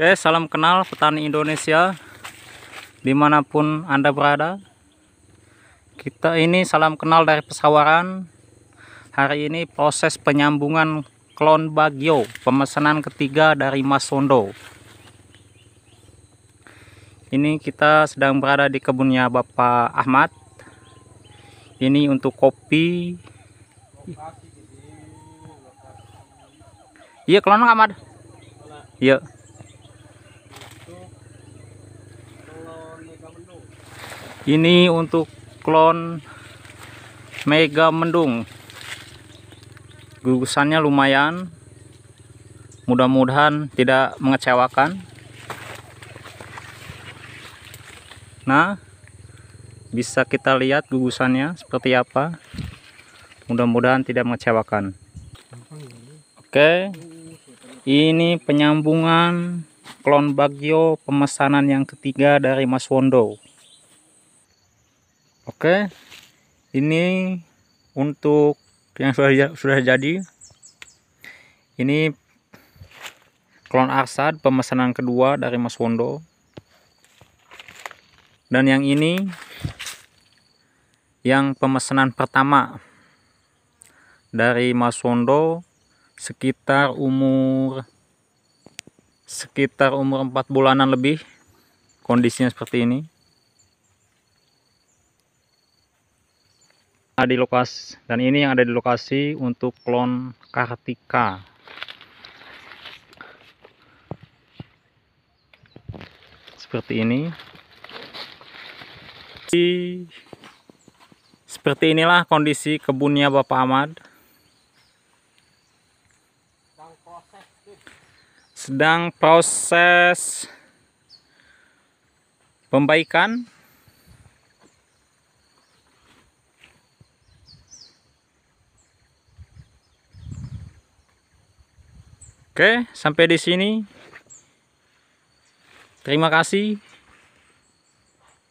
Oke, salam kenal petani Indonesia dimanapun Anda berada. Kita ini salam kenal dari pesawaran. Hari ini proses penyambungan klon Bagio, pemesanan ketiga dari Mas Sondo. Ini kita sedang berada di kebunnya Bapak Ahmad. Ini untuk kopi. Iya, klon Ahmad. Iya. ini untuk klon mega mendung gugusannya lumayan mudah-mudahan tidak mengecewakan nah bisa kita lihat gugusannya seperti apa mudah-mudahan tidak mengecewakan oke ini penyambungan klon Bagio pemesanan yang ketiga dari Mas Wondo. Oke, ini untuk yang sudah sudah jadi. Ini klon Arsad pemesanan kedua dari Mas Wondo. Dan yang ini yang pemesanan pertama dari Mas Wondo sekitar umur sekitar umur 4 bulanan lebih kondisinya seperti ini ada di lokasi dan ini yang ada di lokasi untuk klon Kartika seperti ini seperti inilah kondisi kebunnya Bapak Ahmad sedang proses pembaikan Oke, sampai di sini. Terima kasih.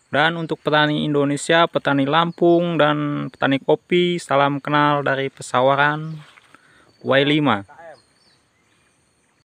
Dan untuk petani Indonesia, petani Lampung, dan petani kopi, salam kenal dari pesawaran Y5.